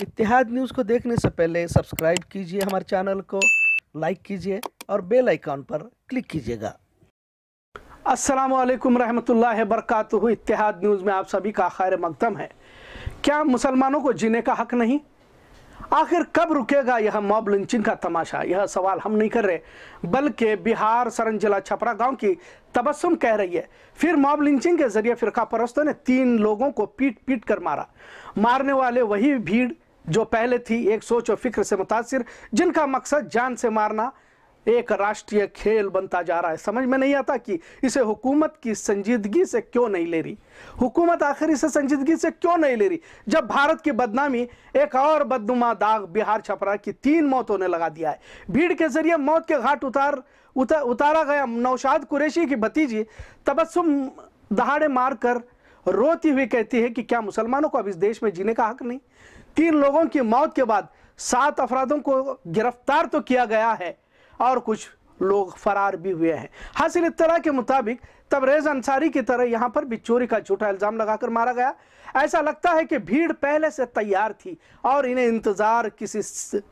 इतिहाद news को देखने से पहले सब्सक्राइब कीजिए हमारे चैनल को लाइक कीजिए और बेल आइकॉन पर क्लिक कीजिएगा वालेकुम रहमतुल्लाह बरकत इतिहाद न्यूज़ में आप सभी का खैर मकदम है क्या मुसलमानों को जीने का हक नहीं आखिर कब रुकेगा यह मॉब लिंचिंग का तमाशा यह सवाल हम नहीं कर रहे बल्कि बिहार सरन जिला छपरा गांव की तबस्सुम कह रही है फिर मॉब लिंचिंग के जरिए फिरका परस्तों ने तीन लोगों को पीट पीट कर मारा मारने वाले वही भीड़ जो पहले थी एक सोच और फिक्र से मुतासर जिनका मकसद जान से मारना एक राष्ट्रीय खेल बनता जा रहा है समझ में नहीं आता कि इसे हुकूमत की संजीदगी से क्यों नहीं ले रही हुकूमत आखिर इसे संजीदगी से क्यों नहीं ले रही जब भारत की बदनामी एक और बदनुमा दाग बिहार छपरा की तीन मौतों ने लगा दिया है भीड़ के जरिए मौत के घाट उतार उता, उतारा गया नौशाद कुरैशी की भतीजी तबस्सुम दहाड़े मारकर रोती हुई कहती है कि क्या मुसलमानों को अब इस देश में जीने का हक नहीं तीन लोगों की मौत के बाद सात अफराधों को गिरफ्तार तो किया गया है और कुछ लोग फरार भी हुए हैं हासिल इतला के मुताबिक तबरेज अंसारी की तरह यहाँ पर भी चोरी का झूठा इल्ज़ाम लगाकर मारा गया ऐसा लगता है कि भीड़ पहले से तैयार थी और इन्हें इंतज़ार किसी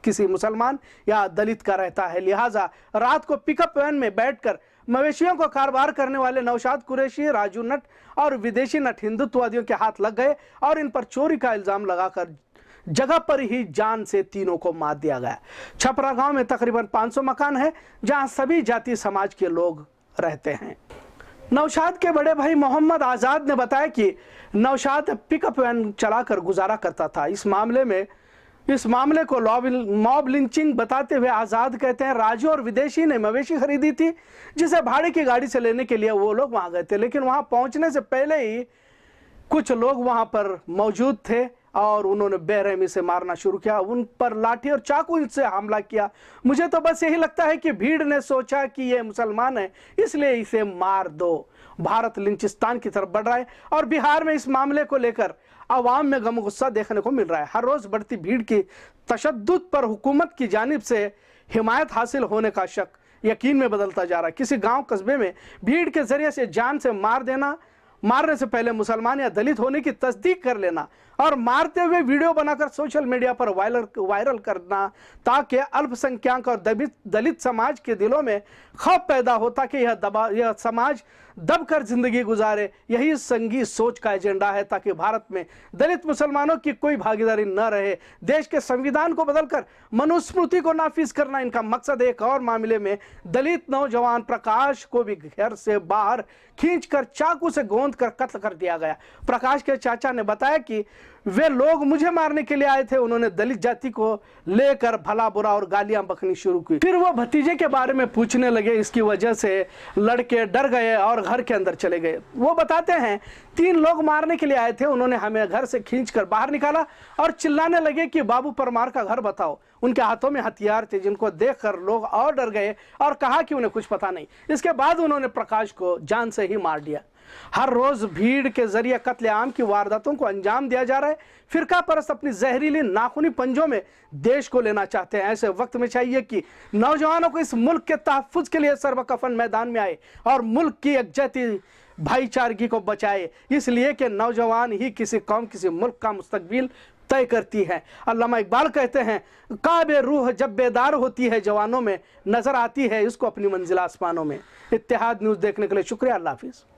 किसी मुसलमान या दलित का रहता है लिहाजा रात को पिकअप वैन में बैठकर मवेशियों को कारोबार करने वाले नौशाद कुरैशी राजू नट और विदेशी नट हिंदुत्ववादियों के हाथ लग गए और इन पर चोरी का इल्ज़ाम लगाकर जगह पर ही जान से तीनों को मार दिया गया छपरा गांव में तकरीबन 500 मकान है जहां सभी जाति समाज के लोग रहते हैं नौशाद के बड़े भाई मोहम्मद आज़ाद ने बताया कि नौशाद पिकअप वैन चलाकर गुजारा करता था इस मामले में इस मामले को मॉब लिंचिंग बताते हुए आज़ाद कहते हैं राजू और विदेशी ने मवेशी खरीदी थी जिसे भाड़े की गाड़ी से लेने के लिए वो लोग वहां गए थे लेकिन वहां पहुंचने से पहले ही कुछ लोग वहां पर मौजूद थे और उन्होंने बेरहमी से मारना शुरू किया उन पर लाठी और चाकू से हमला किया मुझे तो बस यही लगता है कि भीड़ ने सोचा कि ये मुसलमान है इसलिए इसे मार दो भारत लिंचिस्तान की तरफ बढ़ रहा है और बिहार में इस मामले को लेकर आवाम में गम गुस्सा देखने को मिल रहा है हर रोज बढ़ती भीड़ की तशद पर हुकूमत की जानब से हिमायत हासिल होने का शक यकीन में बदलता जा रहा है किसी गांव कस्बे में भीड़ के जरिए से जान से मार देना मारने से पहले मुसलमान या दलित होने की तस्दीक कर लेना और मारते हुए वीडियो बनाकर सोशल मीडिया पर वायरल वायरल करना ताकि अल्पसंख्यक और दलित दलित समाज के दिलों में खौफ पैदा हो ताकि यह दबा यह समाज दबकर जिंदगी गुजारे यही संगीत सोच का एजेंडा है ताकि भारत में दलित मुसलमानों की कोई भागीदारी न रहे देश के संविधान को बदलकर मनुस्मृति को नाफिज करना इनका मकसद एक और मामले में दलित नौजवान प्रकाश को भी घर से बाहर खींचकर चाकू से गोंद कूद कर कत्ल कर दिया गया प्रकाश के चाचा ने बताया कि वे लोग मुझे मारने के लिए आए थे उन्होंने दलित जाति को लेकर भला बुरा और गालियां बकनी शुरू की फिर वो भतीजे के बारे में पूछने लगे इसकी वजह से लड़के डर गए और घर के अंदर चले गए वो बताते हैं तीन लोग मारने के लिए आए थे उन्होंने हमें घर से खींच बाहर निकाला और चिल्लाने लगे कि बाबू परमार का घर बताओ उनके हाथों में हथियार थे जिनको देख कर लोग और डर गए और कहा कि उन्हें कुछ पता नहीं इसके बाद उन्होंने प्रकाश को जान से ही मार दिया हर रोज भीड़ के जरिए कत्लेआम की वारदातों को अंजाम दिया जा रहा है फिरका परस्त अपनी जहरीली नाखूनी पंजों में देश को लेना चाहते हैं ऐसे वक्त में चाहिए कि नौजवानों को इस मुल्क के तहफ़ के लिए सर्वकफन मैदान में आए और मुल्क की एकजहती भाईचारगी को बचाए इसलिए कि नौजवान ही किसी कौम किसी मुल्क का मुस्तबिल तय करती है अल्लामा इकबाल कहते हैं काब रूह जब बेदार होती है जवानों में नज़र आती है इसको अपनी मंजिल आसमानों में इतिहाद न्यूज़ देखने के लिए शुक्रिया अल्लाह हाफिज़